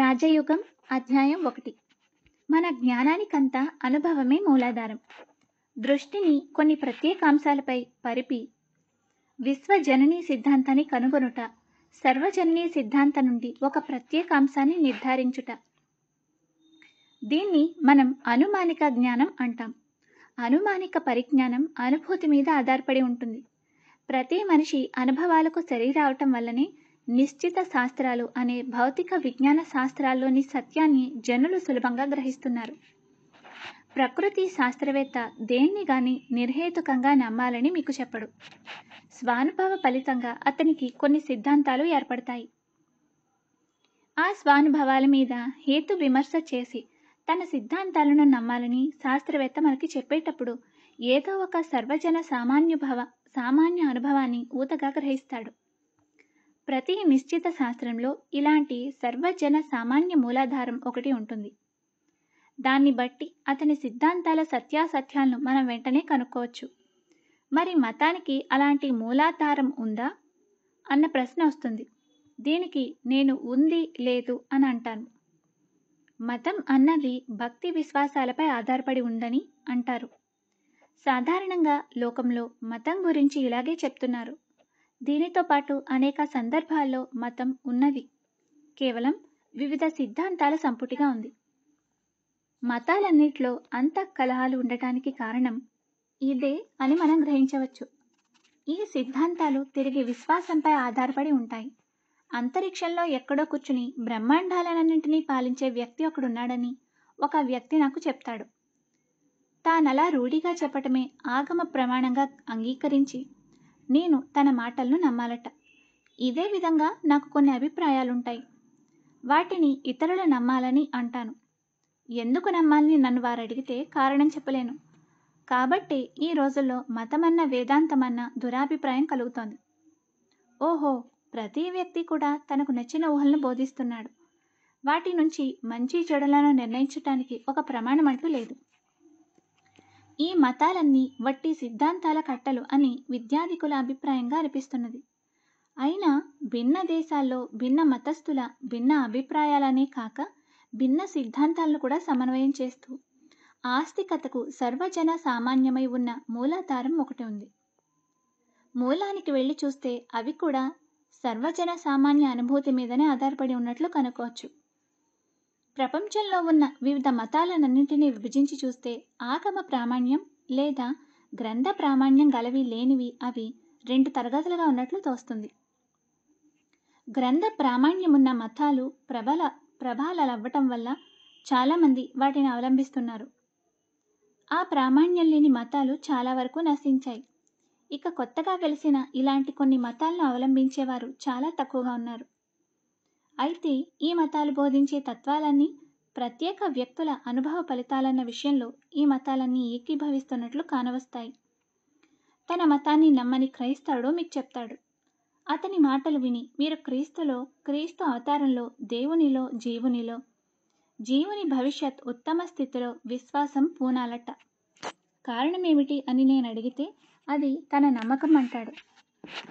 రాజయుగం అధ్యాయం ఒకటి మన జ్ఞానానికంతా అనుభవమే మూలాధారం దృష్టిని కొన్ని ప్రత్యేక అంశాలపై పరిపి విశ్వజననీ సిద్ధాంతాన్ని కనుగొనుట సర్వజననీ సిద్ధాంతం నుండి ఒక ప్రత్యేక అంశాన్ని నిర్ధారించుట దీన్ని మనం అనుమానిక జ్ఞానం అంటాం అనుమానిక పరిజ్ఞానం అనుభూతి మీద ఆధారపడి ఉంటుంది ప్రతి మనిషి అనుభవాలకు సరి రావటం వల్లనే నిశ్చిత శాస్త్రాలు అనే భౌతిక విజ్ఞాన శాస్త్రాల్లోని సత్యాన్ని జనులు సులభంగా గ్రహిస్తున్నారు ప్రకృతి శాస్త్రవేత్త దేన్ని గాని నిర్హేతుకంగా నమ్మాలని మీకు చెప్పడు స్వానుభవ ఫలితంగా అతనికి కొన్ని సిద్ధాంతాలు ఏర్పడతాయి ఆ స్వానుభవాల మీద హేతు విమర్శ చేసి తన సిద్ధాంతాలను నమ్మాలని శాస్త్రవేత్త మనకి చెప్పేటప్పుడు ఏదో ఒక సర్వజన సామాన్యుభవ సామాన్య అనుభవాన్ని ఊతగా గ్రహిస్తాడు ప్రతి నిశ్చిత శాస్త్రంలో ఇలాంటి సర్వజన సామాన్య మూలాధారం ఒకటి ఉంటుంది దాన్ని బట్టి అతని సిద్ధాంతాల సత్యాసత్యాలను మనం వెంటనే కనుక్కోవచ్చు మరి మతానికి అలాంటి మూలాధారం ఉందా అన్న ప్రశ్న వస్తుంది దీనికి నేను ఉంది లేదు అని అంటాను మతం అన్నది భక్తి విశ్వాసాలపై ఆధారపడి ఉందని అంటారు సాధారణంగా లోకంలో మతం గురించి ఇలాగే చెప్తున్నారు దీనితో పాటు అనేక సందర్భాల్లో మతం ఉన్నది కేవలం వివిధ సిద్ధాంతాల సంపుటిగా ఉంది మతాలన్నింటిలో అంత కలహాలు ఉండటానికి కారణం ఇదే అని మనం గ్రహించవచ్చు ఈ సిద్ధాంతాలు తిరిగి విశ్వాసంపై ఆధారపడి ఉంటాయి అంతరిక్షంలో ఎక్కడో కూర్చుని బ్రహ్మాండాలన్నింటినీ పాలించే వ్యక్తి ఒకడున్నాడని ఒక వ్యక్తి నాకు చెప్తాడు తానలా రూఢిగా చెప్పటమే ఆగమ ప్రమాణంగా అంగీకరించి నేను తన మాటలను నమ్మాలట ఇదే విధంగా నాకు కొన్ని అభిప్రాయాలుంటాయి వాటిని ఇతరులు నమ్మాలని అంటాను ఎందుకు నమ్మాలని నన్ను వారు అడిగితే కారణం చెప్పలేను కాబట్టి ఈ రోజుల్లో మతమన్న వేదాంతమన్న దురాభిప్రాయం కలుగుతోంది ఓహో ప్రతి వ్యక్తి కూడా తనకు నచ్చిన ఊహలను బోధిస్తున్నాడు వాటి నుంచి మంచి చెడులను నిర్ణయించటానికి ఒక ప్రమాణం అంటూ లేదు ఈ మతాలన్నీ వట్టి సిద్ధాంతాల కట్టలు అని విద్యాధికుల అభిప్రాయంగా అనిపిస్తున్నది అయినా భిన్న దేశాల్లో భిన్న మతస్థుల భిన్న అభిప్రాయాలనే కాక భిన్న సిద్ధాంతాలను కూడా సమన్వయం చేస్తూ ఆస్తికతకు సర్వజన సామాన్యమై ఉన్న మూలాధారం ఒకటి ఉంది మూలానికి వెళ్ళి చూస్తే అవి కూడా సర్వజన సామాన్య అనుభూతి మీదనే ఆధారపడి ఉన్నట్లు కనుకోవచ్చు ప్రపంచంలో ఉన్న వివిధ మతాలనన్నింటినీ విభజించి చూస్తే ఆగమ ప్రామాణ్యం లేదా గ్రంథ ప్రామాణ్యం గలవి లేనివి అవి రెండు తరగతులుగా ఉన్నట్లు తోస్తుంది గ్రంథ ప్రామాణ్యమున్న మతాలు ప్రబల ప్రభాలవ్వటం వల్ల చాలామంది వాటిని అవలంబిస్తున్నారు ఆ ప్రామాణ్యం లేని మతాలు చాలా వరకు నశించాయి ఇక కొత్తగా వెలిసిన ఇలాంటి కొన్ని మతాలను అవలంబించేవారు చాలా తక్కువగా ఉన్నారు అయితే ఈ మతాలు బోధించే తత్వాలన్నీ ప్రత్యేక వ్యక్తుల అనుభవ ఫలితాలన్న విషయంలో ఈ మతాలన్నీ ఏకీభవిస్తున్నట్లు కానవస్తాయి తన మతాన్ని నమ్మని క్రైస్తవుడు మీకు చెప్తాడు అతని మాటలు విని మీరు క్రీస్తులో క్రీస్తు అవతారంలో దేవునిలో జీవునిలో జీవుని భవిష్యత్ ఉత్తమ స్థితిలో విశ్వాసం పూనాలట కారణమేమిటి అని నేను అడిగితే అది తన నమ్మకం అంటాడు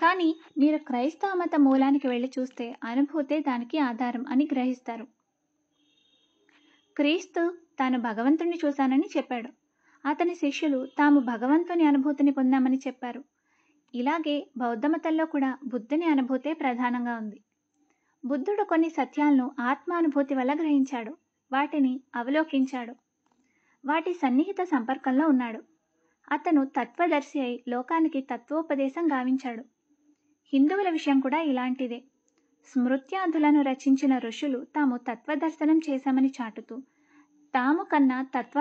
కానీ మీరు క్రైస్తవ మత మూలానికి వెళ్ళి చూస్తే అనుభూతే దానికి ఆధారం అని గ్రహిస్తారు క్రీస్తు తాను భగవంతుణ్ణి చూశానని చెప్పాడు అతని శిష్యులు తాము భగవంతుని అనుభూతిని పొందామని చెప్పారు ఇలాగే మతంలో కూడా బుద్ధుని అనుభూతే ప్రధానంగా ఉంది బుద్ధుడు కొన్ని సత్యాలను ఆత్మానుభూతి వల్ల గ్రహించాడు వాటిని అవలోకించాడు వాటి సన్నిహిత సంపర్కంలో ఉన్నాడు అతను తత్వదర్శి అయి లోకానికి తత్వోపదేశం గావించాడు హిందువుల విషయం కూడా ఇలాంటిదే స్మృత్యాధులను రచించిన ఋషులు తాము తత్వదర్శనం చేశామని చాటుతూ తాము కన్నా తత్వ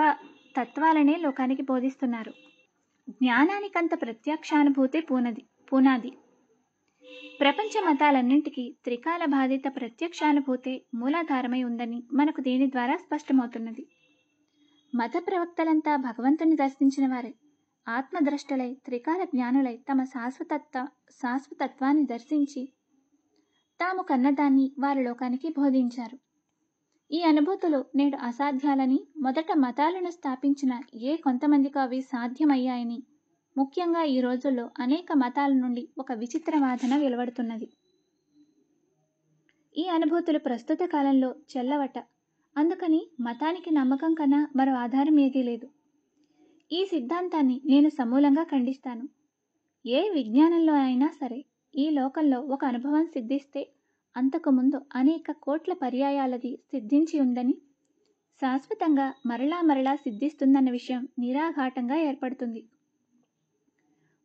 తత్వాలనే లోకానికి బోధిస్తున్నారు జ్ఞానానికంత ప్రత్యక్షానుభూతి పూనది పూనాది ప్రపంచ మతాలన్నింటికీ త్రికాల బాధిత ప్రత్యక్షానుభూతే మూలాధారమై ఉందని మనకు దీని ద్వారా స్పష్టమవుతున్నది మత ప్రవక్తలంతా భగవంతుని దర్శించిన వారే ఆత్మద్రష్టలై త్రికాల జ్ఞానులై తమ శాశ్వతత్వ శాశ్వతత్వాన్ని దర్శించి తాము కన్నదాన్ని వారి లోకానికి బోధించారు ఈ అనుభూతులు నేడు అసాధ్యాలని మొదట మతాలను స్థాపించిన ఏ కొంతమందికి అవి సాధ్యమయ్యాయని ముఖ్యంగా ఈ రోజుల్లో అనేక మతాల నుండి ఒక విచిత్ర వాదన వెలువడుతున్నది ఈ అనుభూతులు ప్రస్తుత కాలంలో చెల్లవట అందుకని మతానికి నమ్మకం కన్నా మరో ఆధారం ఏదీ లేదు ఈ సిద్ధాంతాన్ని నేను సమూలంగా ఖండిస్తాను ఏ విజ్ఞానంలో అయినా సరే ఈ లోకంలో ఒక అనుభవం సిద్ధిస్తే అంతకుముందు అనేక కోట్ల పర్యాయాలది సిద్ధించి ఉందని శాశ్వతంగా మరలా మరలా సిద్ధిస్తుందన్న విషయం నిరాఘాటంగా ఏర్పడుతుంది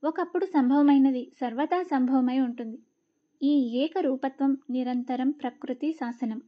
ఒకప్పుడు సంభవమైనది సర్వదా సంభవమై ఉంటుంది ఈ ఏకరూపత్వం నిరంతరం ప్రకృతి శాసనం